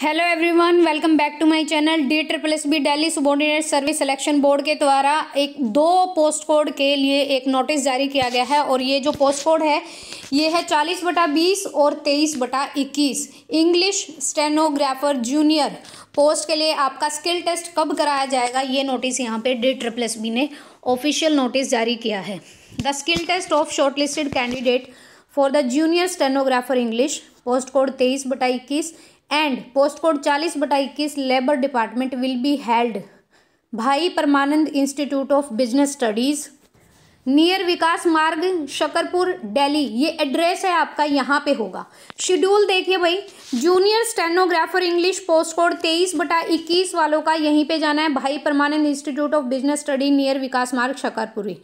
hello everyone welcome back to my channel D triple S B Delhi subordinate service selection board के द्वारा एक दो post code के लिए एक नोटिस जारी किया गया है और ये जो पोस्ट कोड है ये है चालीस बटा बीस और तेईस बटा इक्कीस इंग्लिश स्टेनोग्राफर जूनियर पोस्ट के लिए आपका स्किल टेस्ट कब कराया जाएगा ये नोटिस यहाँ पर डी ट्रिपल एस बी ने ऑफिशियल नोटिस जारी किया है the skill test of shortlisted candidate for the junior stenographer English post code तेईस बटा इक्कीस एंड पोस्ट कोड चालीस बटा इक्कीस labour department will be held Bhai Parmanand institute of business studies near Vikas Marg Shakarpur Delhi ये एड्रेस है आपका यहाँ पे होगा शेड्यूल देखिए भाई junior stenographer English post code तेईस बटा इक्कीस वालों का यहीं पे जाना है Bhai Parmanand institute of business study near Vikas Marg Shakarpuri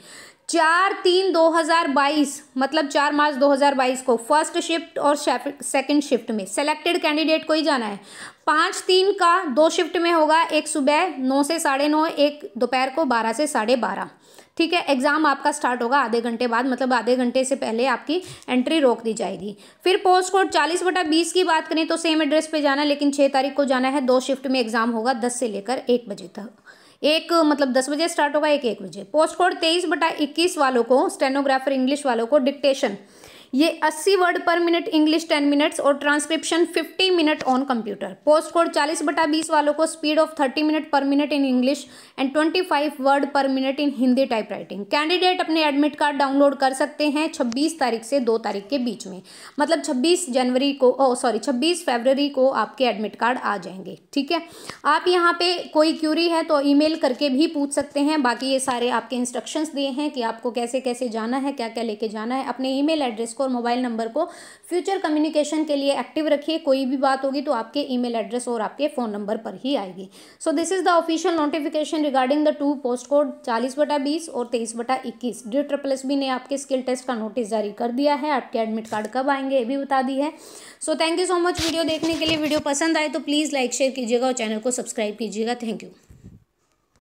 चार तीन 2022 मतलब चार मार्च 2022 को फर्स्ट शिफ्ट और सेकंड शिफ्ट में सेलेक्टेड कैंडिडेट को ही जाना है पाँच तीन का दो शिफ्ट में होगा एक सुबह नौ से साढ़े नौ एक दोपहर को बारह से साढ़े बारह ठीक है एग्ज़ाम आपका स्टार्ट होगा आधे घंटे बाद मतलब आधे घंटे से पहले आपकी एंट्री रोक दी जाएगी फिर पोस्ट कोड चालीस बटा बीस की बात करें तो सेम एड्रेस पे जाना है लेकिन छः तारीख को जाना है दो शिफ्ट में एग्ज़ाम होगा दस से लेकर एक बजे तक एक मतलब दस बजे स्टार्ट होगा एक एक बजे पोस्ट कोड तेईस बटा इक्कीस वालों को स्टेनोग्राफर इंग्लिश वालों को डिक्टेशन ये 80 word per minute English 10 minutes और transcription 50 minute on computer post code 40 बटा 20 वालों को speed of 30 minute per minute in English and 25 word per minute in Hindi type writing candidate अपने एडमिट कार्ड डाउनलोड कर सकते हैं छब्बीस तारीख से दो तारीख के बीच में मतलब छब्बीस जनवरी को सॉरी छब्बीस फेबररी को आपके एडमिट कार्ड आ जाएंगे ठीक है आप यहाँ पर कोई क्यूरी है तो ई करके भी पूछ सकते हैं बाकी ये सारे आपके इंस्ट्रक्शन दिए हैं कि आपको कैसे कैसे जाना है क्या क्या लेके जाना है अपने ई एड्रेस को और मोबाइल नंबर को फ्यूचर कम्युनिकेशन के लिए एक्टिव रखिए कोई भी बात होगी तो आपके ईमेल एड्रेस और आपके फ़ोन नंबर पर ही आएगी so this is the official notification regarding the two post code चालीस बटा बीस और तेईस बटा इक्कीस डी ट्रिपल एस बी ने आपके स्किल टेस्ट का नोटिस जारी कर दिया है आपके एडमिट कार्ड कब आएंगे ये भी बता दी है so thank you so much video देखने के लिए वीडियो पसंद आए तो प्लीज़ लाइक शेयर कीजिएगा और चैनल को सब्सक्राइब कीजिएगा थैंक यू